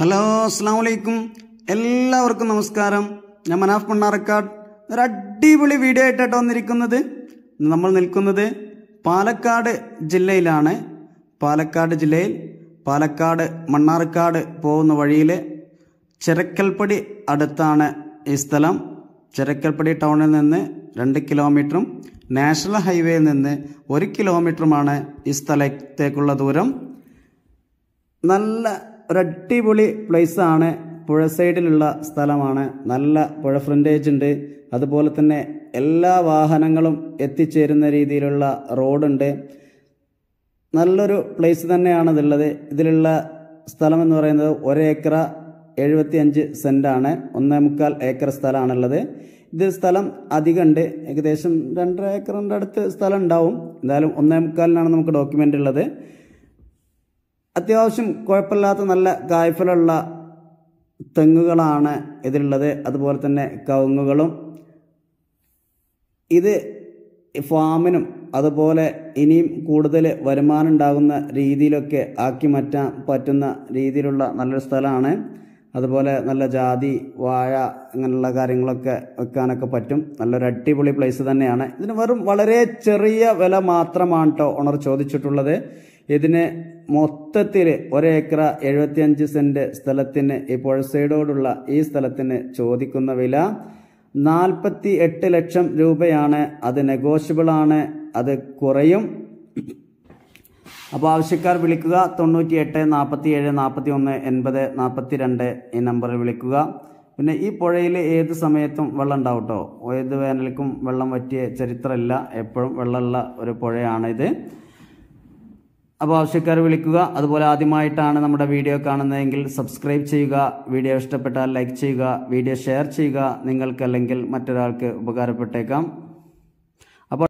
hello അസ്സാം വലൈക്കും എല്ലാവർക്കും നമസ്കാരം ഞാൻ മനാഫ് പണ്ണാറക്കാട് ഒരു അടിപൊളി വീഡിയോ ആയിട്ടാണ് വന്നിരിക്കുന്നത് നമ്മൾ നിൽക്കുന്നത് പാലക്കാട് ജില്ലയിലാണ് പാലക്കാട് ജില്ലയിൽ പാലക്കാട് മണ്ണാർക്കാട് പോകുന്ന വഴിയിൽ ചിരക്കൽപ്പടി അടുത്താണ് ഈ സ്ഥലം ചിരക്കൽപ്പടി ടൗണിൽ നിന്ന് രണ്ട് കിലോമീറ്ററും നാഷണൽ ഹൈവേയിൽ നിന്ന് ഒരു കിലോമീറ്ററുമാണ് ഈ സ്ഥലത്തേക്കുള്ള ദൂരം നല്ല ഒരടിപൊളി ആണ് പുഴ സൈഡിലുള്ള സ്ഥലമാണ് നല്ല പുഴ ഫ്രണ്ടേജ് ഉണ്ട് അതുപോലെ തന്നെ എല്ലാ വാഹനങ്ങളും എത്തിച്ചേരുന്ന രീതിയിലുള്ള റോഡുണ്ട് നല്ലൊരു പ്ലേസ് തന്നെയാണ് ഇതുള്ളത് ഇതിലുള്ള സ്ഥലം എന്ന് പറയുന്നത് ഒരേക്കറ എഴുപത്തി അഞ്ച് സെൻറ്റാണ് ഒന്നേ മുക്കാൽ ഏക്കർ സ്ഥലമാണുള്ളത് ഇത് സ്ഥലം ഉണ്ട് ഏകദേശം രണ്ടര ഏക്കറിൻ്റെ അടുത്ത് സ്ഥലം ഉണ്ടാവും എന്തായാലും ഒന്നേ മുക്കാലിനാണ് നമുക്ക് ഡോക്യുമെൻ്റ് ഉള്ളത് അത്യാവശ്യം കുഴപ്പമില്ലാത്ത നല്ല കായ്ഫലുള്ള തെങ്ങുകളാണ് ഇതിലുള്ളത് അതുപോലെ തന്നെ കവുങ്ങുകളും ഇത് ഫാമിനും അതുപോലെ ഇനിയും കൂടുതൽ വരുമാനം ഉണ്ടാകുന്ന രീതിയിലൊക്കെ ആക്കി മാറ്റാൻ പറ്റുന്ന രീതിയിലുള്ള നല്ലൊരു സ്ഥലമാണ് അതുപോലെ നല്ല ജാതി വാഴ അങ്ങനെയുള്ള കാര്യങ്ങളൊക്കെ വെക്കാനൊക്കെ പറ്റും നല്ലൊരു അടിപൊളി പ്ലേസ് തന്നെയാണ് ഇതിന് വെറും വളരെ ചെറിയ വില മാത്രമാണ് കേട്ടോ ഓണർ ചോദിച്ചിട്ടുള്ളത് ഇതിന് മൊത്തത്തിൽ ഒരേക്കർ എഴുപത്തിയഞ്ച് സെൻറ്റ് സ്ഥലത്തിന് ഈ പുഴസൈഡോടുള്ള ഈ സ്ഥലത്തിന് ചോദിക്കുന്ന വില നാൽപ്പത്തി എട്ട് ലക്ഷം രൂപയാണ് അത് നെഗോഷ്യബിളാണ് അത് കുറയും അപ്പോൾ ആവശ്യക്കാർ വിളിക്കുക തൊണ്ണൂറ്റി എട്ട് നാൽപ്പത്തി ഏഴ് നാൽപ്പത്തി ഒന്ന് എൺപത് നാൽപ്പത്തി രണ്ട് ഈ നമ്പറിൽ വിളിക്കുക പിന്നെ ഈ പുഴയിൽ ഏത് സമയത്തും വെള്ളം ഉണ്ടാവും കേട്ടോ ഏത് വേനൽക്കും വെള്ളം പറ്റിയ ചരിത്രമില്ല എപ്പോഴും വെള്ളമുള്ള ഒരു പുഴയാണിത് അപ്പോൾ ആവശ്യക്കാർ വിളിക്കുക അതുപോലെ ആദ്യമായിട്ടാണ് നമ്മുടെ വീഡിയോ കാണുന്നതെങ്കിൽ സബ്സ്ക്രൈബ് ചെയ്യുക വീഡിയോ ഇഷ്ടപ്പെട്ടാൽ ലൈക്ക് ചെയ്യുക വീഡിയോ ഷെയർ ചെയ്യുക നിങ്ങൾക്ക് അല്ലെങ്കിൽ മറ്റൊരാൾക്ക് ഉപകാരപ്പെട്ടേക്കാം